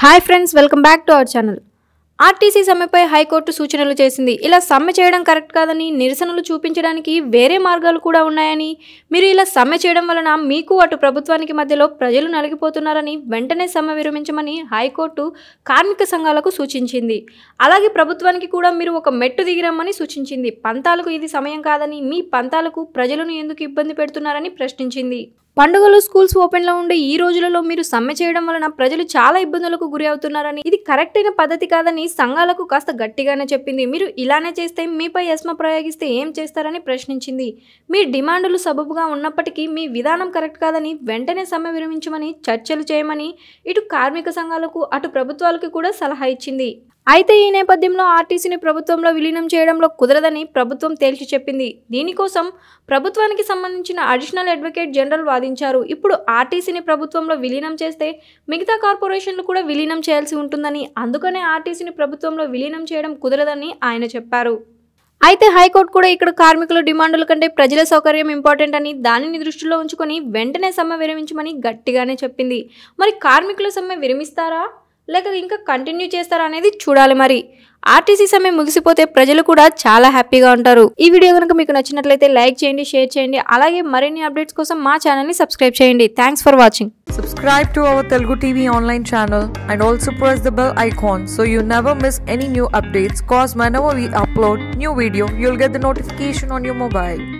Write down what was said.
hi friends welcome back to our channel RTC సమ్మెపై హైకోర్టు సూచనలు చేసింది ఇలా సమ్మె చేయడం కరెక్ట్ కాదని నిరసనలు చూపించడానికి వేరే మార్గాలు కూడా ఉన్నాయని మీరు ఇలా సమ్మె చేయడం వలన మీకు అటు ప్రభుత్వానికి మధ్యలో ప్రజలు నలిగిపోతున్నారని వెంటనే సమ్మె విరమించమని హైకోర్టు కార్మిక సంఘాలకు సూచించింది అలాగే ప్రభుత్వానికి కూడా మీరు ఒక మెట్టు దిగిరమ్మని సూచించింది పంతాలకు ఇది సమయం కాదని మీ పంతాలకు ప్రజలను ఎందుకు ఇబ్బంది పెడుతున్నారని ప్రశ్నించింది పండుగలు స్కూల్స్ ఓపెన్లో ఉండే ఈ రోజులలో మీరు సమ్మె చేయడం వలన ప్రజలు చాలా ఇబ్బందులకు గురి అవుతున్నారని ఇది కరెక్ట్ అయిన పద్ధతి కాదని సంఘాలకు కాస్త గట్టిగానే చెప్పింది మీరు ఇలానే చేస్తే మీపై యస్మ ప్రయోగిస్తే ఏం చేస్తారని ప్రశ్నించింది మీ డిమాండులు సబబుగా ఉన్నప్పటికీ మీ విధానం కరెక్ట్ కాదని వెంటనే సమ్మె విరమించమని చర్చలు చేయమని ఇటు కార్మిక సంఘాలకు అటు ప్రభుత్వాలకు కూడా సలహా ఇచ్చింది అయితే ఈ నేపథ్యంలో ఆర్టీసీని ప్రభుత్వంలో విలీనం చేయడంలో కుదరదని ప్రభుత్వం తేల్చి చెప్పింది దీనికోసం ప్రభుత్వానికి సంబంధించిన అడిషనల్ అడ్వకేట్ జనరల్ వాదించారు ఇప్పుడు ఆర్టీసీని ప్రభుత్వంలో విలీనం చేస్తే మిగతా కార్పొరేషన్లు కూడా విలీనం చేయాల్సి ఉంటుందని అందుకనే ఆర్టీసీని ప్రభుత్వంలో విలీనం చేయడం కుదరదని ఆయన చెప్పారు అయితే హైకోర్టు కూడా ఇక్కడ కార్మికుల డిమాండుల కంటే ప్రజల సౌకర్యం ఇంపార్టెంట్ అని దానిని దృష్టిలో ఉంచుకొని వెంటనే సమ్మె విరమించమని గట్టిగానే చెప్పింది మరి కార్మికుల సమ్మె విరమిస్తారా లేక ఇంకా కంటిన్యూ చేస్తారా అనేది చూడాలి మరి ఆర్టీసీ సమ్మె ముగిసిపోతే ప్రజలు కూడా చాలా హ్యాపీగా ఉంటారు ఈ వీడియో కనుక మీకు నచ్చినట్లయితే లైక్ చేయండి షేర్ చేయండి అలాగే మరిన్ని అప్డేట్స్ కోసం మా ఛానల్ని సబ్స్క్రైబ్ చేయండి thanks for watching subscribe to our Telugu TV online channel and also press the bell icon so you never miss any new updates cause whenever we upload new video you'll get the notification on your mobile